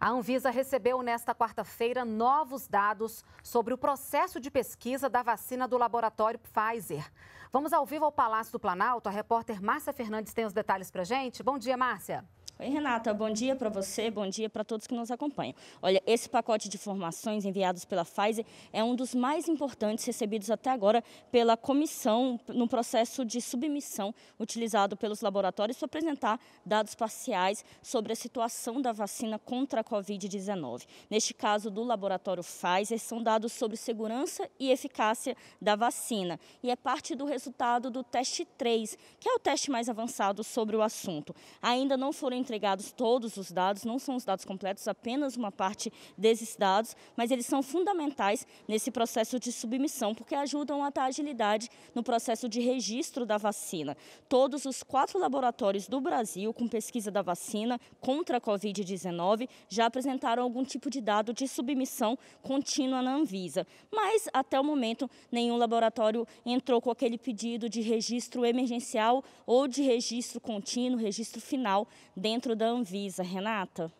A Anvisa recebeu nesta quarta-feira novos dados sobre o processo de pesquisa da vacina do laboratório Pfizer. Vamos ao vivo ao Palácio do Planalto. A repórter Márcia Fernandes tem os detalhes para gente. Bom dia, Márcia. Oi, Renata, bom dia para você, bom dia para todos que nos acompanham. Olha, esse pacote de informações enviados pela Pfizer é um dos mais importantes recebidos até agora pela comissão no processo de submissão utilizado pelos laboratórios para apresentar dados parciais sobre a situação da vacina contra a Covid-19. Neste caso do laboratório Pfizer, são dados sobre segurança e eficácia da vacina e é parte do resultado do teste 3, que é o teste mais avançado sobre o assunto. Ainda não foram entregados todos os dados, não são os dados completos, apenas uma parte desses dados, mas eles são fundamentais nesse processo de submissão, porque ajudam a dar agilidade no processo de registro da vacina. Todos os quatro laboratórios do Brasil com pesquisa da vacina contra a Covid-19 já apresentaram algum tipo de dado de submissão contínua na Anvisa, mas até o momento nenhum laboratório entrou com aquele pedido de registro emergencial ou de registro contínuo, registro final dentro dentro da Anvisa, Renata?